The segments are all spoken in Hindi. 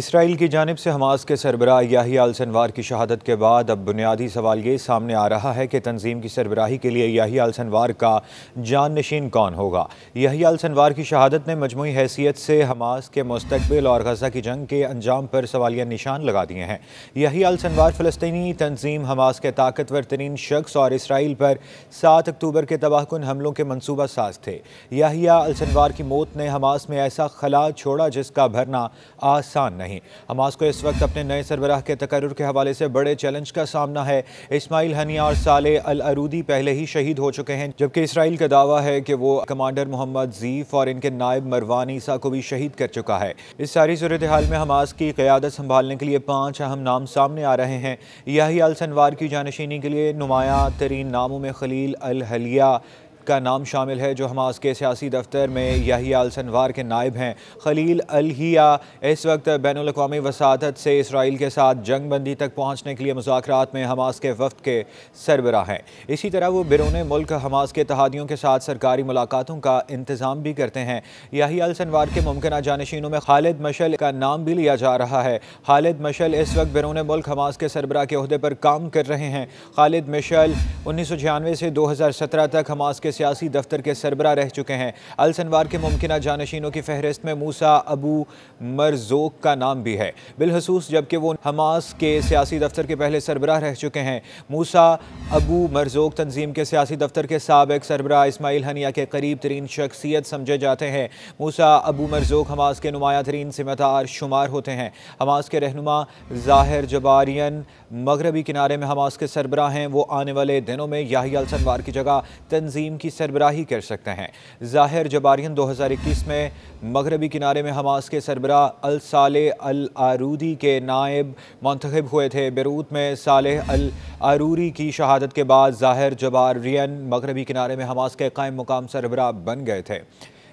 इसराइल की जानब से हमास के सरबराह याही आल की शहादत के बाद अब बुनियादी सवाल ये सामने आ रहा है कि तंजीम की सरबराही के लिए याही आल का जान नशीन कौन होगा याही आल की शहादत ने मजमू हैसियत से हमास के मुस्तबिल और गजा की जंग के अंजाम पर सवालिया निशान लगा दिए हैं यही आल फ़लस्तनी तंजीम हमास के ताकतवर तरीन शख्स और इसराइल पर सात अक्टूबर के तबाहकुन हमलों के मनसूबा साज थे याही आल की मौत ने हमास में ऐसा खला छोड़ा जिसका भरना आसान नहीं हमास को इस वक्त अपने नए सरबराह के तकर के हवाले से बड़े चैलेंज का सामना है इसमाइल हनिया और साले अल अरूदी पहले ही शहीद हो चुके हैं जबकि इसराइल का दावा है कि वो कमांडर मोहम्मद जीफ और इनके नायब मरवान ईसा को भी शहीद कर चुका है इस सारी सूरत हाल में हमास की क्यादत संभालने के लिए पाँच अहम नाम सामने आ रहे हैं यही अलसनवार की जानशीनी के लिए नुमाया तरीन नामों में खलील अल हलिया का नाम शामिल है जो हमास के सियासी दफ्तर में यही अलसनवार के नायब हैं खलील अलहिया इस वक्त बैन अवी वसादत से इसराइल के साथ जंग बंदी तक पहुँचने के लिए मुजाकर में हमास के वफद के सरबरा हैं इसी तरह वो बिरून मुल्क हमास के तहादियों के साथ सरकारी मुलाकातों का इंतज़ाम भी करते हैं यही अलसनवार के मुमकिन जानशीनों में खालिद मशल का नाम भी लिया जा रहा है खालिद मशल इस वक्त बिरून मुल्क हमास के सरबरा के अहदे पर काम कर रहे हैं खालिद मशल उन्नीस सौ छियानवे से दो हज़ार सत्रह तक हमास के के सियासी दफ्तर के सरबरा रह चुके हैं अलसनवार के मुमकिन जानशीनों की फहरिस्त में मूसा अबू मरजोक का नाम भी है बिलखसूस जबकि वो हमास के सियासी दफ्तर के पहले सरबरा रह चुके हैं मूसा अबू मरजोक तंजीम के सियासी दफ्तर के सबक सरबरा इसमाइल हनिया के करीब तरीन शख्सियत समझे जाते हैं मूसा अबू मरजोक हमास के नुमाया तरीन सिमतार शुमार होते हैं हमास के रहनुमा जाहिर जबारियन मगरबी किनारे में हमास के सरबरा हैं वो आने वाले दिनों में याही अलसनवार की जगह तंजीम की सरबराही कर सकते हैं ज़ाहिर जबारियन 2021 में मगरबी किनारे में हमास के सरबरा अल साले अल आरूदी के नायब मंतखब हुए थे बैरूत में साले अल आरूरी की शहादत के बाद ज़ाहिर जबारियन मगरबी किनारे में हमास के कायम मुकाम सरबरा बन गए थे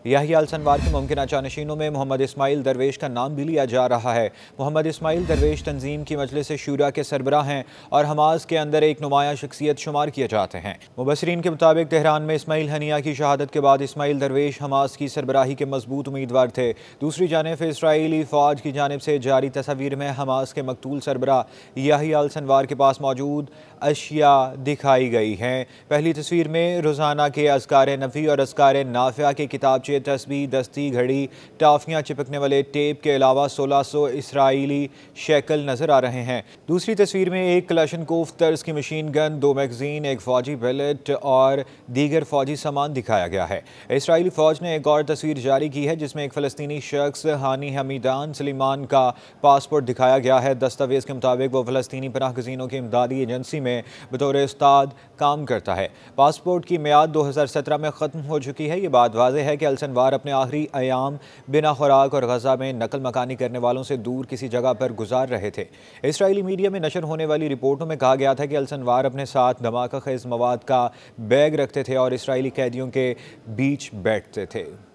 याही अलसनवार के मुमकिन चानशीनों में मोहम्मद इसमाइल दरवेश का नाम भी लिया जा रहा है मोहम्मद इसमाइल दरवेश तंजीम की मजलिस शूरा के सरबरा हैं और हमास के अंदर एक नुमाया शख्सियत शुमार किए जाते हैं मुबसरीन के मुताबिक तहरान में इसमाइल हनिया की शहादत के बाद इसमाइल दरवेश हमास की सरबराही के मजबूत उम्मीदवार थे दूसरी जानब इसराइली फ़ौज की जानब से जारी तस्वीर में हमास के मकतूल सरबरा यही अलसनवार के पास मौजूद अशिया दिखाई गई हैं पहली तस्वीर में रोज़ाना के असकार नफ़ी और असकार नाफिया के किताब पामचे तस्बी दस्ती घड़ी टाफियां चिपकने वाले टेप के अलावा सोलह सौ इसराइली शैकल नजर आ रहे हैं दूसरी तस्वीर में एक कलाशन कोफ तर्ज की मशीन गन दो मैगजीन एक फौजी बैलेट और दीगर फौजी सामान दिखाया गया है इसराइली फौज ने एक और तस्वीर जारी की है जिसमें एक फ़लस्तनी शख्स हानी हमीदान सलीमान का पासपोर्ट दिखाया गया है दस्तावेज़ के मुताबिक वह फ़लस्तनी पनाह गजीनों की इमदादी एजेंसी में बतौर उस्ताद काम करता है पासपोर्ट की मियाद दो हज़ार सत्रह में ख़त्म हो चुकी है ये बात वाजह है कि अल सनवार अपने आखिरी आयाम बिना खुराक और गजा में नकल मकानी करने वालों से दूर किसी जगह पर गुजार रहे थे इसराइली मीडिया में नशर होने वाली रिपोर्टों में कहा गया था कि अलसनवार अपने साथ धमाका खेज मवाद का बैग रखते थे और इसराइली कैदियों के बीच बैठते थे